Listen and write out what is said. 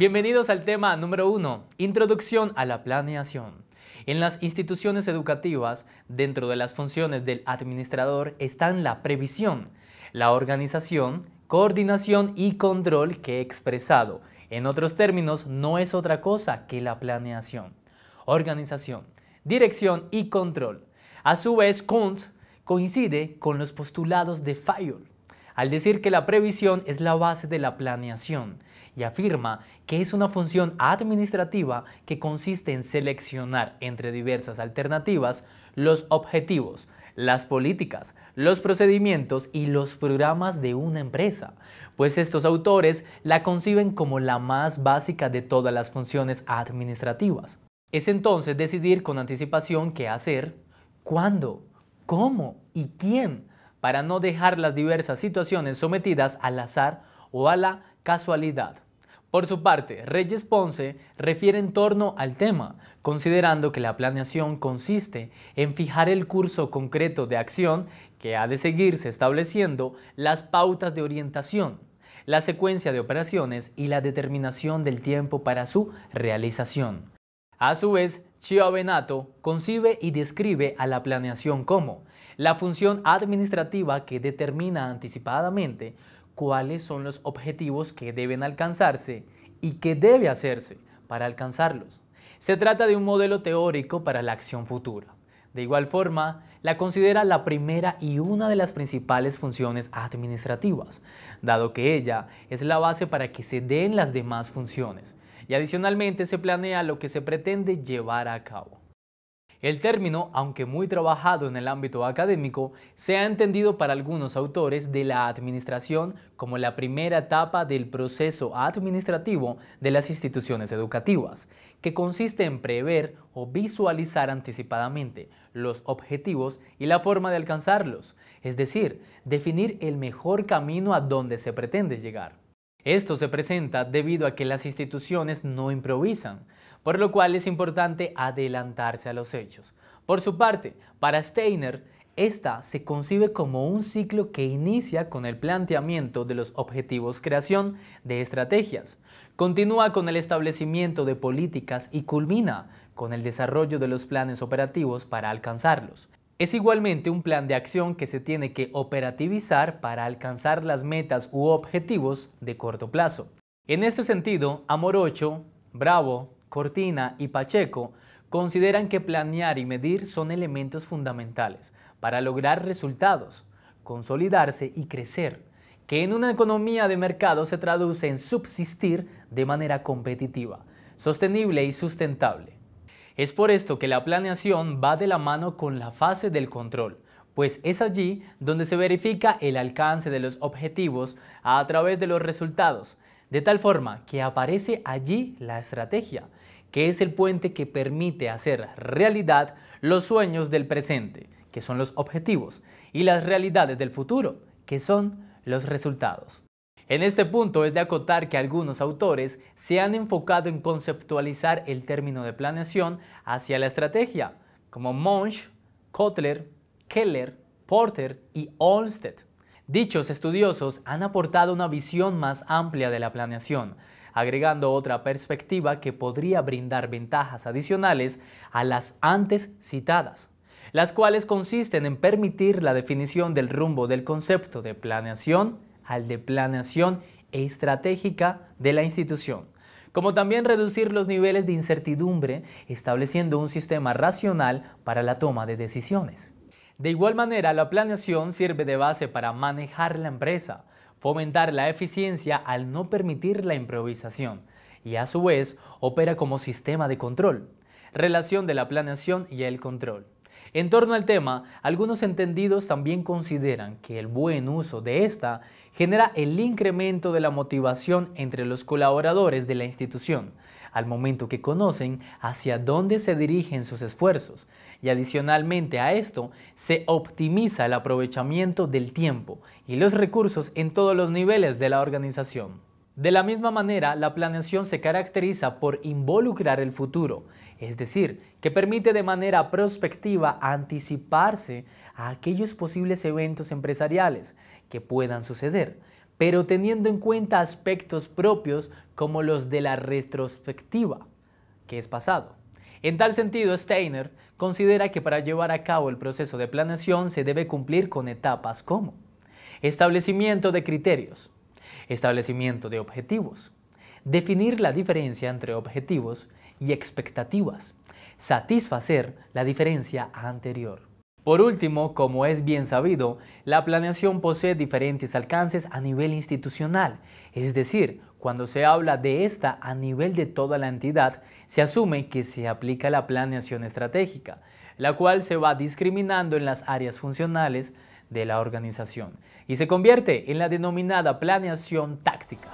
Bienvenidos al tema número 1, Introducción a la Planeación. En las instituciones educativas, dentro de las funciones del administrador están la previsión, la organización, coordinación y control que he expresado. En otros términos, no es otra cosa que la planeación, organización, dirección y control. A su vez, Kunt coincide con los postulados de Fayol al decir que la previsión es la base de la planeación y afirma que es una función administrativa que consiste en seleccionar entre diversas alternativas los objetivos, las políticas, los procedimientos y los programas de una empresa, pues estos autores la conciben como la más básica de todas las funciones administrativas. Es entonces decidir con anticipación qué hacer, cuándo, cómo y quién para no dejar las diversas situaciones sometidas al azar o a la casualidad. Por su parte, Reyes Ponce refiere en torno al tema, considerando que la planeación consiste en fijar el curso concreto de acción que ha de seguirse estableciendo las pautas de orientación, la secuencia de operaciones y la determinación del tiempo para su realización. A su vez, Chio Benato concibe y describe a la planeación como la función administrativa que determina anticipadamente cuáles son los objetivos que deben alcanzarse y qué debe hacerse para alcanzarlos. Se trata de un modelo teórico para la acción futura. De igual forma, la considera la primera y una de las principales funciones administrativas, dado que ella es la base para que se den las demás funciones, y adicionalmente se planea lo que se pretende llevar a cabo. El término, aunque muy trabajado en el ámbito académico, se ha entendido para algunos autores de la administración como la primera etapa del proceso administrativo de las instituciones educativas, que consiste en prever o visualizar anticipadamente los objetivos y la forma de alcanzarlos, es decir, definir el mejor camino a donde se pretende llegar. Esto se presenta debido a que las instituciones no improvisan, por lo cual es importante adelantarse a los hechos. Por su parte, para Steiner, esta se concibe como un ciclo que inicia con el planteamiento de los objetivos creación de estrategias, continúa con el establecimiento de políticas y culmina con el desarrollo de los planes operativos para alcanzarlos. Es igualmente un plan de acción que se tiene que operativizar para alcanzar las metas u objetivos de corto plazo. En este sentido, Amorocho, Bravo, Cortina y Pacheco consideran que planear y medir son elementos fundamentales para lograr resultados, consolidarse y crecer, que en una economía de mercado se traduce en subsistir de manera competitiva, sostenible y sustentable. Es por esto que la planeación va de la mano con la fase del control, pues es allí donde se verifica el alcance de los objetivos a través de los resultados, de tal forma que aparece allí la estrategia, que es el puente que permite hacer realidad los sueños del presente, que son los objetivos, y las realidades del futuro, que son los resultados. En este punto es de acotar que algunos autores se han enfocado en conceptualizar el término de planeación hacia la estrategia, como Monsch, Kotler, Keller, Porter y Olmsted. Dichos estudiosos han aportado una visión más amplia de la planeación, agregando otra perspectiva que podría brindar ventajas adicionales a las antes citadas, las cuales consisten en permitir la definición del rumbo del concepto de planeación al de planeación estratégica de la institución, como también reducir los niveles de incertidumbre estableciendo un sistema racional para la toma de decisiones. De igual manera, la planeación sirve de base para manejar la empresa, fomentar la eficiencia al no permitir la improvisación y a su vez opera como sistema de control, relación de la planeación y el control. En torno al tema, algunos entendidos también consideran que el buen uso de esta genera el incremento de la motivación entre los colaboradores de la institución, al momento que conocen hacia dónde se dirigen sus esfuerzos, y adicionalmente a esto se optimiza el aprovechamiento del tiempo y los recursos en todos los niveles de la organización. De la misma manera, la planeación se caracteriza por involucrar el futuro, es decir, que permite de manera prospectiva anticiparse a aquellos posibles eventos empresariales que puedan suceder, pero teniendo en cuenta aspectos propios como los de la retrospectiva, que es pasado. En tal sentido, Steiner considera que para llevar a cabo el proceso de planeación se debe cumplir con etapas como establecimiento de criterios, establecimiento de objetivos, definir la diferencia entre objetivos y expectativas, satisfacer la diferencia anterior. Por último, como es bien sabido, la planeación posee diferentes alcances a nivel institucional, es decir, cuando se habla de esta a nivel de toda la entidad, se asume que se aplica la planeación estratégica, la cual se va discriminando en las áreas funcionales de la organización y se convierte en la denominada planeación táctica.